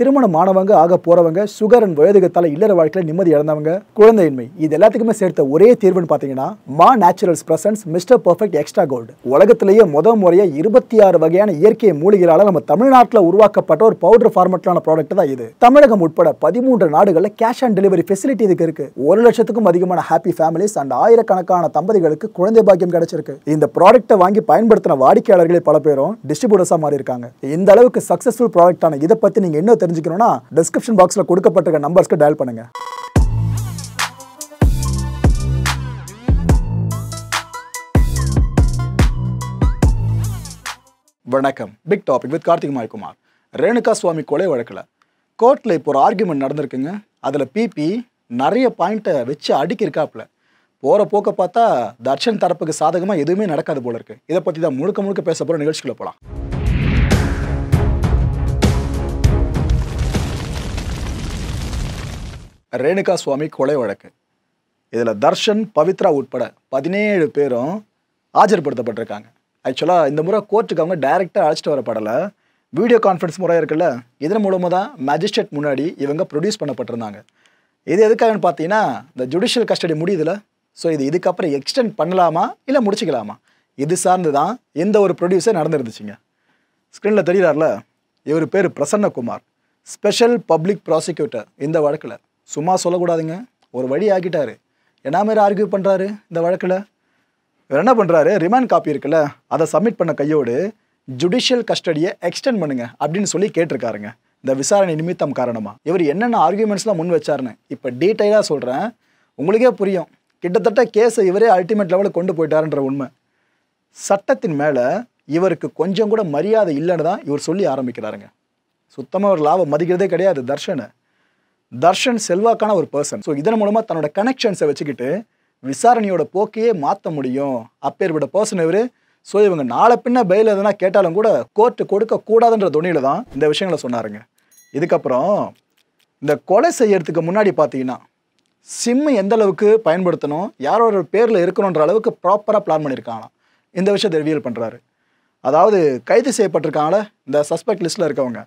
திருமணம் ஆனவங்க ஆக போறவங்க சுகர் அண்ட் வயதுகத்தால் இல்லற வாழ்க்கையில் நிம்மதி இழந்தவங்க குழந்தையின்மை இது எல்லாத்துக்குமே சேர்த்த ஒரே தீர்வுன்னு பார்த்தீங்கன்னா Maa naturals presents mister perfect extra gold உலகத்திலேயே முத முறைய இருபத்தி ஆறு வகையான இயற்கை மூலிகளால் நம்ம தமிழ்நாட்டில் உருவாக்கப்பட்ட ஒரு பவுடர் ஃபார்மெட்லான ப்ராடக்ட் தான் இது தமிழகம் உட்பட பதிமூன்று நாடுகளில் கேஷ் ஆன் டெலிவரி ஃபெசிலிட்டி இதுக்கு இருக்கு ஒரு லட்சத்துக்கும் அதிகமான ஹாப்பி ஃபேமிலிஸ் அண்ட் ஆயிரக்கணக்கான தம்பதிகளுக்கு குழந்தை பாக்கியம் கிடைச்சிருக்கு இந்த ப்ராடக்ட்டை வாங்கி பயன்படுத்தின வாடிக்கையாளர்களே பல பேரும் டிஸ்ட்ரிபியூட்டர்ஸா மாறி இருக்காங்க இந்த அளவுக்கு சக்ஸஸ்ஃபுல் ஆன இதை பத்தி நீங்க என்ன தெரிஞ்சுக்கணும்னா டிஸ்கிரிப்ஷன் பாக்ஸில் கொடுக்கப்பட்டிருக்க நம்பர்ஸ்க்கு டயல் பண்ணுங்கள் வணக்கம் பிக் வித் கார்த்திக் ரேணுகா சுவாமி கொலை இப்போ ஒரு நடந்திருக்குங்க பிபி நிறைய பாயிண்ட்டை வச்சு அடிக்கிருக்காப்புல பார்த்தா தர்ஷன் தரப்புக்கு எதுவுமே நடக்காது போல இதை பற்றி தான் முழுக்க முழுக்க போகலாம் ரேணுகா சுவாமி கொலை வழக்கு இதில் தர்ஷன் பவித்ரா உட்பட பதினேழு பேரும் ஆஜர்படுத்தப்பட்டிருக்காங்க ஆக்சுவலாக இந்த முறை கோர்ட்டுக்கு அவங்க டைரெக்டாக அழைச்சிட்டு வரப்படலை வீடியோ கான்ஃபரன்ஸ் முறை இருக்குல்ல இதன் மூலமாக தான் மேஜிஸ்ட்ரேட் முன்னாடி இவங்க ப்ரொடியூஸ் பண்ணப்பட்டிருந்தாங்க இது எதுக்காகன்னு பார்த்தீங்கன்னா இந்த ஜுடிஷியல் கஸ்டடி முடியுதுல ஸோ இது இதுக்கப்புறம் எக்ஸ்டெண்ட் பண்ணலாமா இல்லை முடிச்சிக்கலாமா இது சார்ந்து தான் எந்த ஒரு ப்ரொடியூஸே நடந்துருந்துச்சுங்க ஸ்க்ரீனில் தெரிகிறார்ல இவர் பேர் பிரசன்னகுமார் ஸ்பெஷல் பப்ளிக் ப்ராசிக்யூட்டர் இந்த வழக்கில் சும்மா சொல்லக்கூடாதுங்க ஒரு வழி ஆக்கிட்டாரு என்ன மாரி ஆர்கியூ பண்ணுறாரு இந்த வழக்கில் இவர் என்ன பண்ணுறாரு ரிமாண்ட் காப்பி இருக்குல்ல அதை சப்மிட் பண்ண கையோடு ஜுடிஷியல் கஸ்டடியை எக்ஸ்டெண்ட் பண்ணுங்க அப்படின்னு சொல்லி கேட்டிருக்காருங்க இந்த விசாரணை நிமித்தம் காரணமாக இவர் என்னென்ன ஆர்கியூமெண்ட்ஸ்லாம் முன் வச்சாருன்னு இப்போ டீட்டெயிலாக சொல்கிறேன் உங்களுக்கே புரியும் கிட்டத்தட்ட கேஸை இவரே அல்டிமேட் லெவலில் கொண்டு போயிட்டாருன்ற உண்மை சட்டத்தின் மேலே இவருக்கு கொஞ்சம் கூட மரியாதை இல்லைன்னு தான் இவர் சொல்லி ஆரம்பிக்கிறாருங்க சுத்தமாக ஒரு லாபம் மதிக்கிறதே கிடையாது தர்ஷனை தர்ஷன் செல்வாக்கான ஒரு பர்சன் ஸோ இதன் மூலமாக தன்னோட கனெக்ஷன்ஸை வச்சுக்கிட்டு விசாரணையோட போக்கையே மாற்ற முடியும் அப்பேற்பட பர்சன் இவர் ஸோ இவங்க நாளை பின்ன பயில் எதனா கேட்டாலும் கூட கோர்ட்டு கொடுக்கக்கூடாதுன்ற துணியில் தான் இந்த விஷயங்களை சொன்னாருங்க இதுக்கப்புறம் இந்த கொலை செய்யறதுக்கு முன்னாடி பார்த்தீங்கன்னா சிம்மு எந்த அளவுக்கு பயன்படுத்தணும் யாரோட பேரில் இருக்கணுன்ற அளவுக்கு ப்ராப்பராக பிளான் பண்ணியிருக்காங்களாம் இந்த விஷயத்தை ரிவியல் பண்ணுறாரு அதாவது கைது செய்யப்பட்டிருக்காங்களே இந்த சஸ்பெக்ட் லிஸ்ட்டில் இருக்கவங்க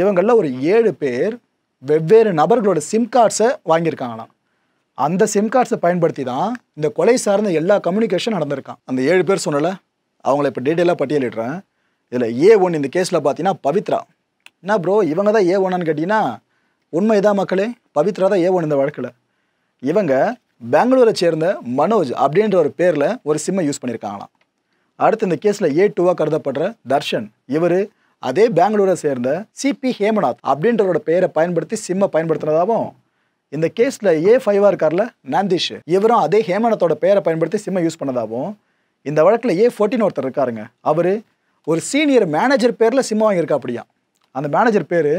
இவங்களில் ஒரு ஏழு பேர் வெவ்வேறு நபர்களோட சிம் கார்ட்ஸை வாங்கியிருக்காங்களாம் அந்த சிம் கார்ட்ஸை பயன்படுத்தி தான் இந்த கொலை சார்ந்த எல்லா கம்யூனிகேஷன் நடந்திருக்கான் அந்த ஏழு பேர் சொன்னல அவங்கள இப்போ டீட்டெயிலாக பட்டியலிடுறேன் இதில் ஏ ஒன் இந்த கேஸில் பார்த்தீங்கன்னா பவித்ரா என்ன ப்ரோ இவங்க தான் ஏ ஒன்னான்னு கேட்டிங்கன்னா உண்மை தான் மக்களே பவித்ரா தான் ஏ ஒன் இந்த வழக்கில் இவங்க பெங்களூரை சேர்ந்த மனோஜ் அப்படின்ற ஒரு பேரில் ஒரு சிம்மை யூஸ் பண்ணியிருக்காங்களாம் அடுத்து இந்த கேஸில் ஏ டூவாக கருதப்படுற தர்ஷன் இவர் அதே பெங்களூரை சேர்ந்த சிபி ஹேமநாத் அப்படின்றவரோட பெயரை பயன்படுத்தி சிம்மை பயன்படுத்தினதாகவும் இந்த கேஸில் ஏ ஃபைவாக இருக்கார்ல நந்திஷ் இவரும் அதே ஹேமநாத்தோட பெயரை பயன்படுத்தி சிம்மை யூஸ் பண்ணதாகவும் இந்த வழக்கில் ஏ ஃபோர்டின் ஒருத்தர் இருக்காருங்க அவர் ஒரு சீனியர் மேனேஜர் பேரில் சிம்மை வாங்கியிருக்கா அப்படியா அந்த மேனேஜர் பேர்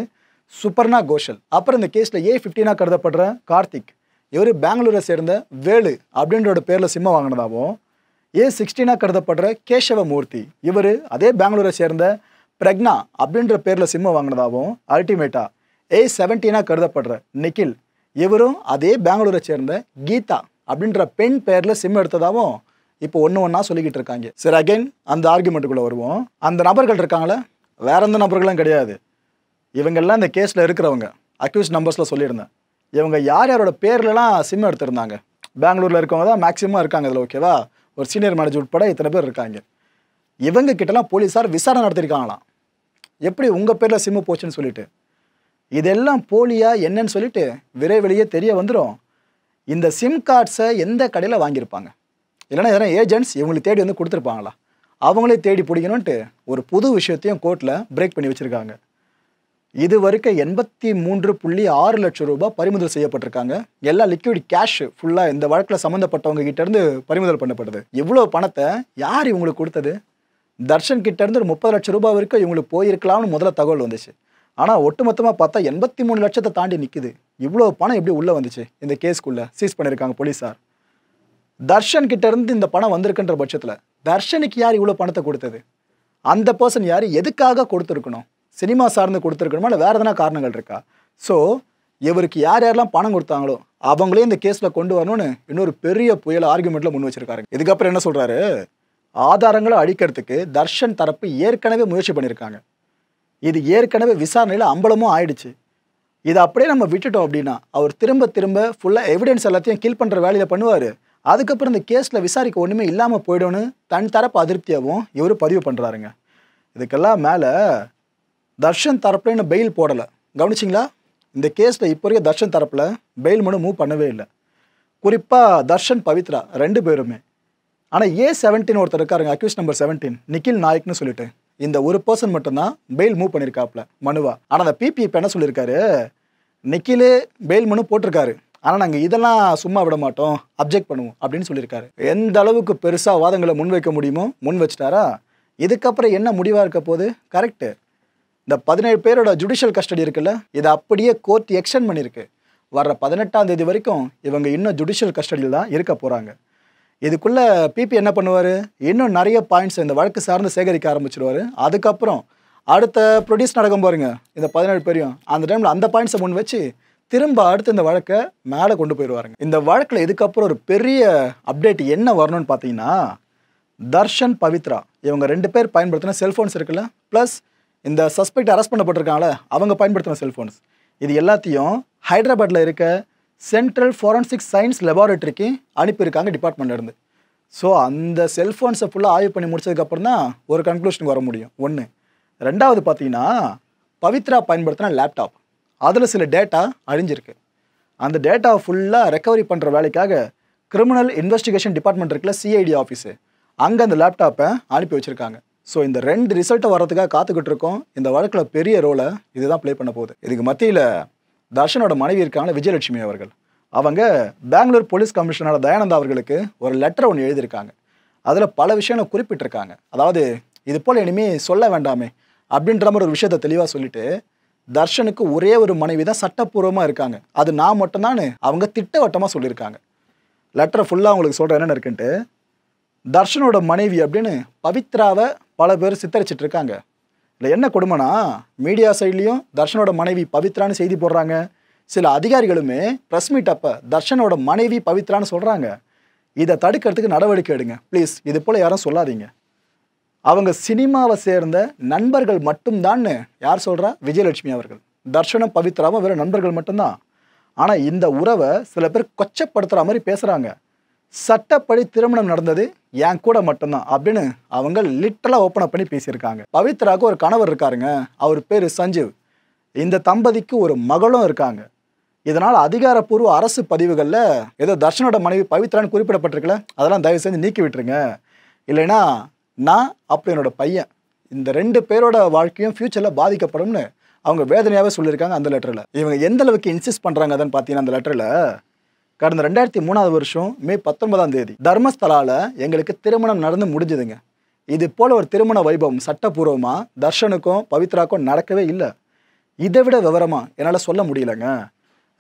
சுப்பர்ணா கோஷல் அப்புறம் இந்த கேஸில் ஏ ஃபிஃப்டீனாக கருதப்படுற கார்த்திக் இவர் பெங்களூரை சேர்ந்த வேலு அப்படின்றோட பேரில் சிம்ம வாங்கினதாகவும் ஏ சிக்ஸ்டீனாக கருதப்படுற கேசவமூர்த்தி இவர் அதே பெங்களூரை சேர்ந்த பிரக்னா அப்படின்ற பேரில் சிம்மு வாங்கினதாகவும் அல்டிமேட்டாக ஏ செவன்டீனாக கருதப்படுற நிக்கில் இவரும் அதே பெங்களூரை சேர்ந்த கீதா அப்படின்ற பெண் பேரில் சிம் எடுத்ததாகவும் இப்போ ஒன்று ஒன்றா சொல்லிக்கிட்டு இருக்காங்க சரி அகைன் அந்த ஆர்குமெண்ட்டுக்குள்ளே வருவோம் அந்த நபர்கள் இருக்காங்களே வேற எந்த நபர்களும் கிடையாது இவங்கெல்லாம் இந்த கேஸில் இருக்கிறவங்க அக்யூஸ் நம்பர்ஸில் சொல்லியிருந்தேன் இவங்க யார் யாரோட பேர்லலாம் சிம் எடுத்திருந்தாங்க பெங்களூரில் இருக்கவங்க தான் மேக்ஸிமம் இருக்காங்க இதில் ஓகேவா ஒரு சீனியர் மேனேஜர் உட்பட இத்தனை பேர் இருக்காங்க இவங்க கிட்டலாம் போலீஸார் விசாரணை நடத்திருக்காங்களாம் எப்படி உங்கள் பேரில் சிம்மு போச்சுன்னு சொல்லிட்டு இதெல்லாம் போலியா என்னன்னு சொல்லிட்டு விரைவிலேயே தெரிய வந்துடும் இந்த சிம் கார்ட்ஸை எந்த கடையில் வாங்கியிருப்பாங்க இல்லைனா எதனா ஏஜென்ட்ஸ் இவங்களுக்கு தேடி வந்து கொடுத்துருப்பாங்களா அவங்களே தேடி பிடிக்கணும்ன்ட்டு ஒரு புது விஷயத்தையும் கோர்ட்டில் பிரேக் பண்ணி வச்சுருக்காங்க இது வரைக்கும் எண்பத்தி மூன்று புள்ளி ஆறு லட்சம் ரூபாய் பறிமுதல் செய்யப்பட்டிருக்காங்க எல்லா லிக்விட் கேஷ் ஃபுல்லாக இந்த வழக்கில் சம்மந்தப்பட்டவங்க கிட்டேருந்து பறிமுதல் பண்ணப்படுது இவ்வளோ பணத்தை யார் இவங்களுக்கு கொடுத்தது தர்ஷன் கிட்டேருந்து ஒரு முப்பது லட்சம் ரூபாய் வரைக்கும் இவங்களுக்கு போயிருக்கலாம்னு முதல்ல தகவல் வந்துச்சு ஆனால் ஒட்டுமொத்தமாக பார்த்தா எண்பத்தி மூணு லட்சத்தை தாண்டி நிற்குது இவ்வளோ பணம் எப்படி உள்ளே வந்துச்சு இந்த கேஸ்க்குள்ளே சீஸ் பண்ணியிருக்காங்க போலீஸார் தர்ஷன் கிட்டேருந்து இந்த பணம் வந்திருக்குன்ற பட்சத்தில் தர்ஷனுக்கு யார் இவ்வளோ பணத்தை கொடுத்தது அந்த பர்சன் யார் எதுக்காக கொடுத்துருக்கணும் சினிமா சார்ந்து கொடுத்துருக்கணுமா இல்லை வேறு எதனா காரணங்கள் இருக்கா ஸோ இவருக்கு யார் யாரெல்லாம் பணம் கொடுத்தாங்களோ அவங்களே இந்த கேஸில் கொண்டு வரணும்னு இன்னொரு பெரிய புயல் ஆர்குமெண்ட்டில் முன் வச்சிருக்காரு இதுக்கப்புறம் என்ன சொல்கிறாரு ஆதாரங்களை அழிக்கிறதுக்கு தர்ஷன் தரப்பு ஏற்கனவே முயற்சி பண்ணியிருக்காங்க இது ஏற்கனவே விசாரணையில் அம்பலமும் ஆயிடுச்சு இதை அப்படியே நம்ம விட்டுட்டோம் அப்படின்னா அவர் திரும்ப திரும்ப ஃபுல்லாக எவிடன்ஸ் எல்லாத்தையும் கீழ் பண்ணுற வேலையில் பண்ணுவார் அதுக்கப்புறம் இந்த கேஸில் விசாரிக்க ஒன்றுமே இல்லாமல் போயிடும்னு தன் தரப்பு அதிருப்தியாகவும் இவர் பதிவு பண்ணுறாருங்க இதுக்கெல்லாம் மேலே தர்ஷன் தரப்புல இன்னும் பெயில் போடலை கவனிச்சிங்களா இந்த கேஸில் இப்போ வரைக்கும் தர்ஷன் தரப்பில் பெயில் மனு மூவ் பண்ணவே இல்லை குறிப்பாக தர்ஷன் பவித்ரா ரெண்டு பேருமே ஆனால் ஏ செவன்டீன் ஒருத்தர் இருக்காருங்க அக்யூஸ் நம்பர் செவன்டீன் நிக்கில் நாயக்னு சொல்லிட்டு இந்த ஒரு பர்சன் மட்டும்தான் பெயில் மூவ் பண்ணியிருக்காப்ல மனுவா ஆனால் அந்த பிபி இப்போ என்ன சொல்லியிருக்காரு நிக்கிலு பெயில் மனு போட்டிருக்காரு ஆனால் நாங்கள் இதெல்லாம் சும்மா விட மாட்டோம் அப்ஜெக்ட் பண்ணுவோம் அப்படின்னு சொல்லியிருக்காரு எந்த அளவுக்கு பெருசாக வாதங்களை முன்வைக்க முடியுமோ முன் வச்சுட்டாரா இதுக்கப்புறம் என்ன முடிவாக இருக்க போது கரெக்டு இந்த பதினேழு பேரோட ஜுடிஷியல் கஸ்டடி இருக்குல்ல இதை அப்படியே கோர்ட் எக்ஸ்டன் பண்ணியிருக்கு வர்ற பதினெட்டாம் தேதி வரைக்கும் இவங்க இன்னும் ஜுடிஷியல் கஸ்டடியில் தான் இருக்க போகிறாங்க இதுக்குள்ளே பிபி என்ன பண்ணுவார் இன்னும் நிறைய பாயிண்ட்ஸ் இந்த வழக்கு சார்ந்து சேகரிக்க ஆரம்பிச்சிடுவார் அதுக்கப்புறம் அடுத்த ப்ரொடியூஸ் நடக்கும் பாருங்க இந்த பதினேழு பேரையும் அந்த டைமில் அந்த பாயிண்ட்ஸை முன் வச்சு திரும்ப அடுத்து இந்த வழக்கை மேலே கொண்டு போயிடுவாருங்க இந்த வழக்கில் இதுக்கப்புறம் ஒரு பெரிய அப்டேட் என்ன வரணும்னு பார்த்தீங்கன்னா தர்ஷன் பவித்ரா இவங்க ரெண்டு பேர் பயன்படுத்தின செல்ஃபோன்ஸ் இருக்குல்ல ப்ளஸ் இந்த சஸ்பெக்ட் அரெஸ்ட் பண்ணப்பட்டிருக்காங்களே அவங்க பயன்படுத்தின செல்ஃபோன்ஸ் இது எல்லாத்தையும் ஹைதராபாத்தில் இருக்க சென்ட்ரல் ஃபாரன்சிக் சயின்ஸ் லெபார்ட்டரிக்கு அனுப்பியிருக்காங்க டிபார்ட்மெண்ட்லேருந்து ஸோ அந்த செல்ஃபோன்ஸை ஃபுல்லாக ஆய்வு பண்ணி முடிச்சதுக்கப்புறம் தான் ஒரு கன்க்ளூஷனுக்கு வர முடியும் ஒன்று ரெண்டாவது பார்த்தீங்கன்னா பவித்ரா பயன்படுத்தின லேப்டாப் அதில் சில டேட்டா அழிஞ்சிருக்கு அந்த டேட்டாவை ஃபுல்லாக ரெக்கவரி பண்ணுற வேலைக்காக கிரிமினல் இன்வெஸ்டிகேஷன் டிபார்ட்மெண்ட் இருக்குல்ல சிஐடி ஆஃபீஸு அங்கே அந்த லேப்டாப்பை அனுப்பி வச்சுருக்காங்க ஸோ இந்த ரெண்டு ரிசல்ட்டை வர்றதுக்காக காத்துக்கிட்டு இருக்கோம் இந்த வழக்கில் பெரிய ரோலை இதுதான் ப்ளே பண்ண போகுது இதுக்கு மத்தியில் தர்ஷனோட மனைவி விஜயலட்சுமி அவர்கள் அவங்க பெங்களூர் போலீஸ் கமிஷனர் தயானந்தா அவர்களுக்கு ஒரு லெட்டர் ஒன்று எழுதியிருக்காங்க அதில் பல விஷயங்களை குறிப்பிட்டிருக்காங்க அதாவது இது போல் இனிமேல் சொல்ல வேண்டாமே அப்படின்ற மாதிரி ஒரு விஷயத்த தெளிவாக சொல்லிட்டு தர்ஷனுக்கு ஒரே ஒரு மனைவி தான் சட்டப்பூர்வமாக இருக்காங்க அது நான் மட்டும்தான் அவங்க திட்டவட்டமாக சொல்லியிருக்காங்க லெட்டரை ஃபுல்லாக அவங்களுக்கு சொல்கிற என்னென்ன இருக்குன்ட்டு தர்ஷனோட மனைவி அப்படின்னு பவித்ராவை பல பேர் சித்தரிச்சிட்ருக்காங்க இல்லை என்ன கொடுமைனா மீடியா சைட்லேயும் தர்ஷனோட மனைவி பவித்ரான்னு செய்தி போடுறாங்க சில அதிகாரிகளுமே ப்ரெஸ் மீட் அப்போ தர்ஷனோட மனைவி பவித்ரான்னு சொல்கிறாங்க இதை தடுக்கிறதுக்கு நடவடிக்கை எடுங்க ப்ளீஸ் இது போல் யாரும் சொல்லாதீங்க அவங்க சினிமாவை சேர்ந்த நண்பர்கள் மட்டும்தான்னு யார் சொல்கிறா விஜயலட்சுமி அவர்கள் தர்ஷனம் பவித்ராவும் வெறும் நண்பர்கள் மட்டும்தான் ஆனால் இந்த உறவை சில பேர் கொச்சப்படுத்துகிற மாதிரி பேசுகிறாங்க சட்டப்படி திருமணம் நடந்தது என் கூட மட்டும்தான் அப்படின்னு அவங்க லிட்டலாக ஓப்பன் பண்ணி பேசியிருக்காங்க பவித்ராவுக்கு ஒரு கணவர் இருக்காருங்க அவர் பேர் சஞ்சீவ் இந்த தம்பதிக்கு ஒரு மகளும் இருக்காங்க இதனால் அதிகாரப்பூர்வ அரசு பதிவுகளில் ஏதோ தர்ஷனோட மனைவி பவித்ரான்னு குறிப்பிடப்பட்டிருக்கல அதெல்லாம் தயவு செஞ்சு நீக்கி விட்டுருங்க இல்லைன்னா நான் அப்படி என்னோடய பையன் இந்த ரெண்டு பேரோட வாழ்க்கையும் ஃப்யூச்சரில் பாதிக்கப்படும்னு அவங்க வேதனையாகவே சொல்லியிருக்காங்க அந்த லெட்டரில் இவங்க எந்த அளவுக்கு இன்சிஸ்ட் பண்ணுறாங்க அதுன்னு பார்த்தீங்கன்னா அந்த லெட்டரில் கடந்த ரெண்டாயிரத்தி மூணாவது வருஷம் மே பத்தொன்பதாம் தேதி தர்மஸ்தலாவில் எங்களுக்கு திருமணம் நடந்து முடிஞ்சுதுங்க இது போல் ஒரு திருமண வைபவம் சட்டப்பூர்வமாக தர்ஷனுக்கும் பவித்ராக்கும் நடக்கவே இல்லை இதை விட விவரமாக என்னால் சொல்ல முடியலங்க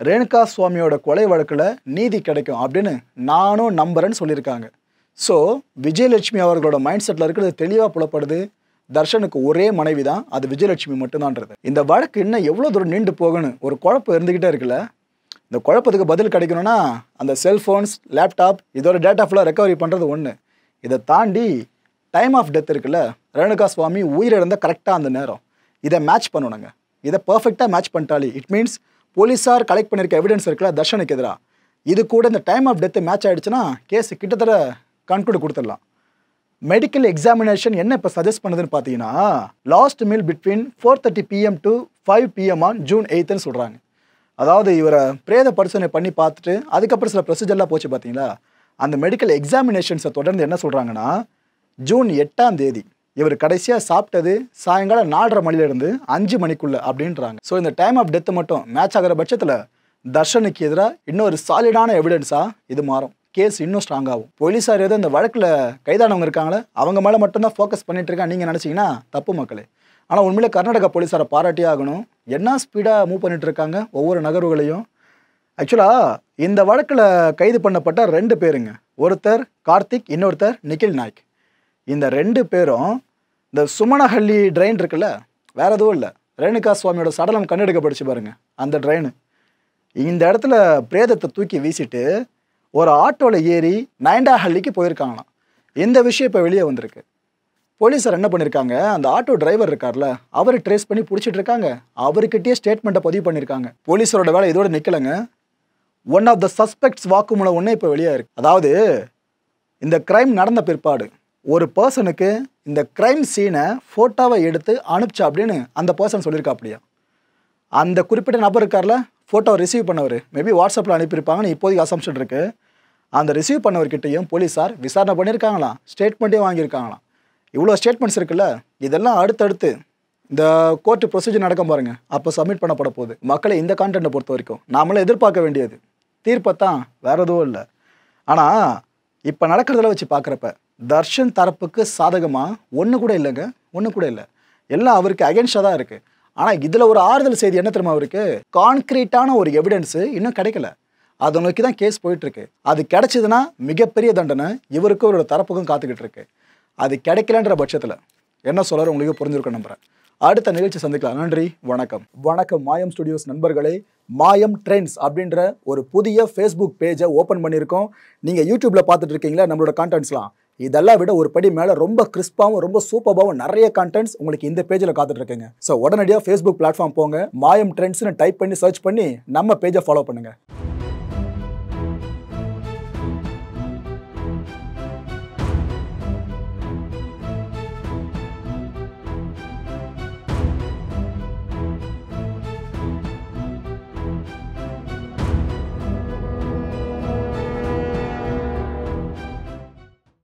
ரேணுகா சுவாமியோட கொலை வழக்கில் நீதி கிடைக்கும் அப்படின்னு நானும் நம்புறேன்னு சொல்லியிருக்காங்க ஸோ விஜயலட்சுமி அவர்களோட மைண்ட் செட்டில் இருக்கிறது தெளிவாக புலப்படுது தர்ஷனுக்கு ஒரே மனைவி தான் அது விஜயலட்சுமி மட்டும்தான்றது இந்த வழக்கு இன்னும் எவ்வளோ தூரம் நீண்டு போகணும் ஒரு குழப்பம் இருந்துக்கிட்டே இருக்குல்ல இந்த குழப்பத்துக்கு பதில் கிடைக்கணும்னா அந்த செல்ஃபோன்ஸ் லேப்டாப் இதோட டேட்டா ஃபுல்லாக ரெக்கவரி பண்ணுறது ஒன்று இதை தாண்டி டைம் ஆஃப் டெத் இருக்குல்ல ரேணுகா சுவாமி உயிரிழந்த கரெக்டாக அந்த நேரம் இதை மேட்ச் பண்ணணுங்க இதை பர்ஃபெக்டாக மேட்ச் பண்ணிட்டாலே இட் மீன்ஸ் போலீஸார் கலெக்ட் பண்ணியிருக்க எவிடன்ஸ் இருக்குல்ல தர்ஷனுக்கு எதிராக இது கூட இந்த டைம் ஆஃப் டெத்து மேட்ச் ஆகிடுச்சுன்னா கேஸ் கிட்டத்தட்ட கன்க்ளூட் கொடுத்துடலாம் மெடிக்கல் எக்ஸாமினேஷன் என்ன இப்போ சஜஸ்ட் பண்ணுதுன்னு பார்த்தீங்கன்னா last meal between four thirty PM to five PM on June எயித்துன்னு சொல்கிறாங்க அதாவது இவரை பிரேத பரிசோதனை பண்ணி பார்த்துட்டு அதுக்கப்புறம் சில ப்ரொசீஜர்லாம் போச்சு பார்த்தீங்களா அந்த மெடிக்கல் எக்ஸாமினேஷன்ஸை தொடர்ந்து என்ன சொல்கிறாங்கன்னா ஜூன் எட்டாம் தேதி இவர் கடைசியாக சாப்பிட்டது சாயங்காலம் நாலரை மணிலேருந்து அஞ்சு மணிக்குள்ளே அப்படின்றாங்க ஸோ இந்த டைம் ஆஃப் டெத்து மட்டும் மேட்ச் ஆகிற பட்சத்தில் தர்ஷனுக்கு எதிராக இன்னொரு சாலிடான எவிடென்ஸாக இது மாறும் கேஸ் இன்னும் ஸ்ட்ராங் ஆகும் போலீஸார் ஏதோ இந்த வழக்கில் கைதானவங்க இருக்காங்களே அவங்க மேலே மட்டும்தான் ஃபோக்கஸ் பண்ணிகிட்ருக்கா நீங்கள் நினச்சிங்கன்னா தப்பு மக்களே ஆனால் உண்மையிலே கர்நாடகா போலீஸாரை பாராட்டியே ஆகணும் என்ன ஸ்பீடாக மூவ் பண்ணிகிட்டு இருக்காங்க ஒவ்வொரு நகர்வுகளையும் ஆக்சுவலாக இந்த வழக்கில் கைது பண்ணப்பட்ட ரெண்டு பேருங்க ஒருத்தர் கார்த்திக் இன்னொருத்தர் நிக்கில் நாயக் இந்த ரெண்டு பேரும் இந்த சுமணஹள்ளி ட்ரெயின் இருக்குல்ல வேறு எதுவும் இல்லை ரேணுகா சுவாமியோட சடலம் கண்டெடுக்கப்படுச்சு பாருங்கள் அந்த ட்ரெயின் இந்த இடத்துல பிரேதத்தை தூக்கி வீசிட்டு ஒரு ஆட்டோவில் ஏறி நயண்டாஹள்ளிக்கு போயிருக்காங்களாம் இந்த விஷயம் இப்போ வெளியே வந்திருக்கு போலீஸார் என்ன பண்ணியிருக்காங்க அந்த ஆட்டோ டிரைவர் இருக்கார்ல அவரை ட்ரேஸ் பண்ணி பிடிச்சிட்டு இருக்காங்க அவர்கிட்டயே ஸ்டேட்மெண்ட்டை பதிவு பண்ணியிருக்காங்க போலீஸரோட வேலை இதோட நிற்கலைங்க ஒன் ஆஃப் த சஸ்பெக்ட்ஸ் வாக்குமூலம் ஒன்றே இப்போ வெளியே இருக்கு அதாவது இந்த க்ரைம் நடந்த பிற்பாடு ஒரு பர்சனுக்கு இந்த க்ரைம் சீனை ஃபோட்டோவை எடுத்து அனுப்பிச்சா அப்படின்னு அந்த பர்சன் சொல்லியிருக்கா அப்படியா அந்த குறிப்பிட்ட நபர் இருக்கார்ல ஃபோட்டோவை ரிசீவ் பண்ணவர் மேபி வாட்ஸ்அப்பில் அனுப்பியிருப்பாங்கன்னு இப்போதைக்கு அசம்ஷன் இருக்குது அந்த ரிசீவ் பண்ணவர்கிட்டையும் போலீஸார் விசாரணை பண்ணியிருக்காங்களாம் ஸ்டேட்மெண்ட்டையும் வாங்கியிருக்காங்களாம் இவ்வளோ ஸ்டேட்மெண்ட்ஸ் இருக்குல்ல இதெல்லாம் அடுத்தடுத்து இந்த கோர்ட்டு ப்ரொசீஜர் நடக்க பாருங்கள் அப்போ சப்மிட் பண்ணப்பட போகுது மக்களை இந்த கான்டென்ட்டை பொறுத்த வரைக்கும் நாமளும் எதிர்பார்க்க வேண்டியது தீர்ப்பை தான் வேற எதுவும் இல்லை ஆனால் இப்போ நடக்கிறதெல்லாம் வச்சு பார்க்குறப்ப தர்ஷன் தரப்புக்கு சாதகமாக ஒன்று கூட இல்லைங்க ஒன்று கூட இல்லை எல்லாம் அவருக்கு அகேன்ஸ்டாக தான் இருக்குது ஆனால் இதில் ஒரு ஆறுதல் செய்தி என்ன தெரியுமா அவருக்கு கான்க்ரீட்டான ஒரு எவிடன்ஸு இன்னும் கிடைக்கல அதை நோக்கி தான் கேஸ் போயிட்டுருக்கு அது கிடச்சிதுன்னா மிகப்பெரிய தண்டனை இவருக்கும் இவரோட தரப்புக்கும் காத்துக்கிட்டு இருக்கு அது கிடைக்கலன்ற பட்சத்தில் என்ன சொல்கிற உங்களுக்கு புரிஞ்சிருக்க நம்புகிறேன் அடுத்த நிகழ்ச்சி சந்திக்கலாம் நன்றி வணக்கம் வணக்கம் மாயம் ஸ்டுடியோஸ் நண்பர்களே மாயம் ட்ரெண்ட்ஸ் அப்படின்ற ஒரு புதிய ஃபேஸ்புக் பேஜை ஓப்பன் பண்ணியிருக்கோம் நீங்கள் யூடியூப்பில் பார்த்துட்டு இருக்கீங்களா நம்மளோட கான்டென்ட்ஸ்லாம் இதெல்லாம் விட ஒரு படி மேலே ரொம்ப கிறிஸ்பாகவும் ரொம்ப சூப்பராகவும் நிறைய கண்டென்ட்ஸ் உங்களுக்கு இந்த பேஜில் காத்துட்ருக்குங்க ஸோ உடனடியாக ஃபேஸ்புக் பிளாட்ஃபார்ம் போங்க மாயம் ட்ரெண்ட்ஸ்னு டைப் பண்ணி சர்ச் பண்ணி நம்ம பேஜை ஃபாலோ பண்ணுங்கள்